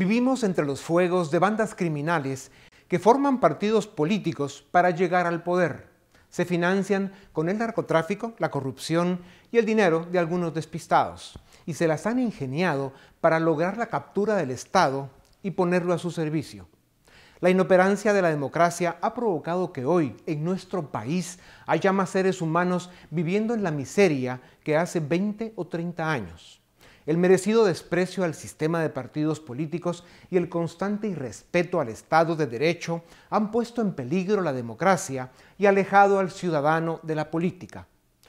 Vivimos entre los fuegos de bandas criminales que forman partidos políticos para llegar al poder. Se financian con el narcotráfico, la corrupción y el dinero de algunos despistados, y se las han ingeniado para lograr la captura del Estado y ponerlo a su servicio. La inoperancia de la democracia ha provocado que hoy, en nuestro país, haya más seres humanos viviendo en la miseria que hace 20 o 30 años el merecido desprecio al sistema de partidos políticos y el constante irrespeto al Estado de Derecho han puesto en peligro la democracia y alejado al ciudadano de la política.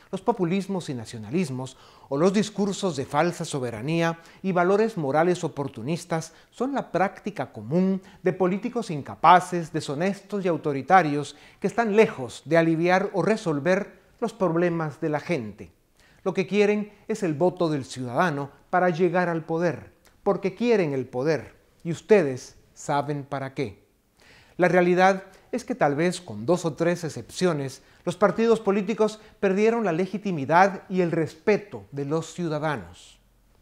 Los populismos y nacionalismos o los discursos de falsa soberanía y valores morales oportunistas son la práctica común de políticos incapaces, deshonestos y autoritarios que están lejos de aliviar o resolver los problemas de la gente. Lo que quieren es el voto del ciudadano para llegar al poder, porque quieren el poder y ustedes saben para qué. La realidad es que tal vez con dos o tres excepciones, los partidos políticos perdieron la legitimidad y el respeto de los ciudadanos.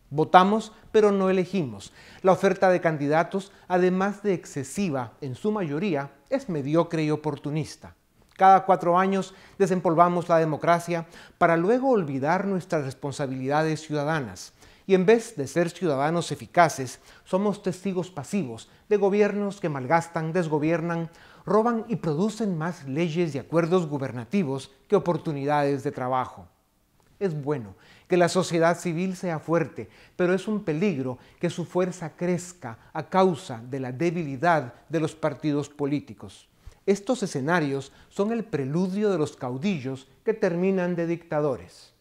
Votamos, pero no elegimos. La oferta de candidatos, además de excesiva en su mayoría, es mediocre y oportunista. Cada cuatro años desempolvamos la democracia para luego olvidar nuestras responsabilidades ciudadanas. Y en vez de ser ciudadanos eficaces, somos testigos pasivos de gobiernos que malgastan, desgobiernan, roban y producen más leyes y acuerdos gubernativos que oportunidades de trabajo. Es bueno que la sociedad civil sea fuerte, pero es un peligro que su fuerza crezca a causa de la debilidad de los partidos políticos. Estos escenarios son el preludio de los caudillos que terminan de dictadores.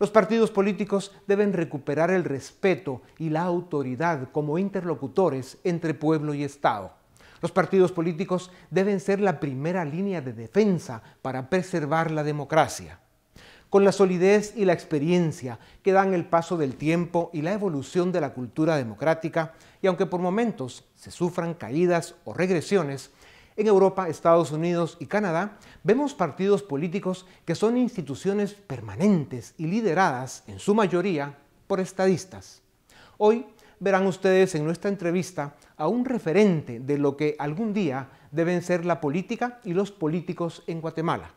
Los partidos políticos deben recuperar el respeto y la autoridad como interlocutores entre pueblo y Estado. Los partidos políticos deben ser la primera línea de defensa para preservar la democracia. Con la solidez y la experiencia que dan el paso del tiempo y la evolución de la cultura democrática, y aunque por momentos se sufran caídas o regresiones, en Europa, Estados Unidos y Canadá vemos partidos políticos que son instituciones permanentes y lideradas, en su mayoría, por estadistas. Hoy verán ustedes en nuestra entrevista a un referente de lo que algún día deben ser la política y los políticos en Guatemala.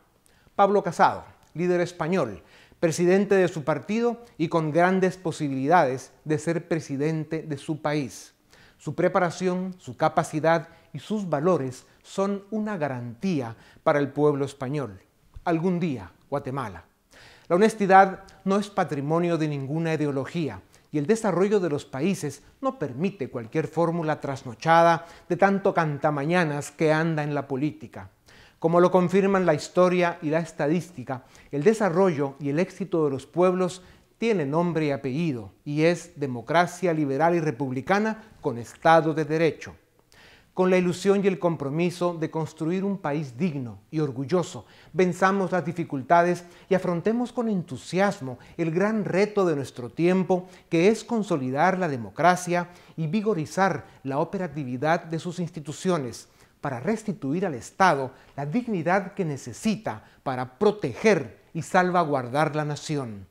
Pablo Casado, líder español, presidente de su partido y con grandes posibilidades de ser presidente de su país. Su preparación, su capacidad y sus valores son una garantía para el pueblo español. Algún día, Guatemala. La honestidad no es patrimonio de ninguna ideología y el desarrollo de los países no permite cualquier fórmula trasnochada de tanto cantamañanas que anda en la política. Como lo confirman la historia y la estadística, el desarrollo y el éxito de los pueblos tiene nombre y apellido y es democracia liberal y republicana con Estado de Derecho. Con la ilusión y el compromiso de construir un país digno y orgulloso, venzamos las dificultades y afrontemos con entusiasmo el gran reto de nuestro tiempo, que es consolidar la democracia y vigorizar la operatividad de sus instituciones para restituir al Estado la dignidad que necesita para proteger y salvaguardar la nación.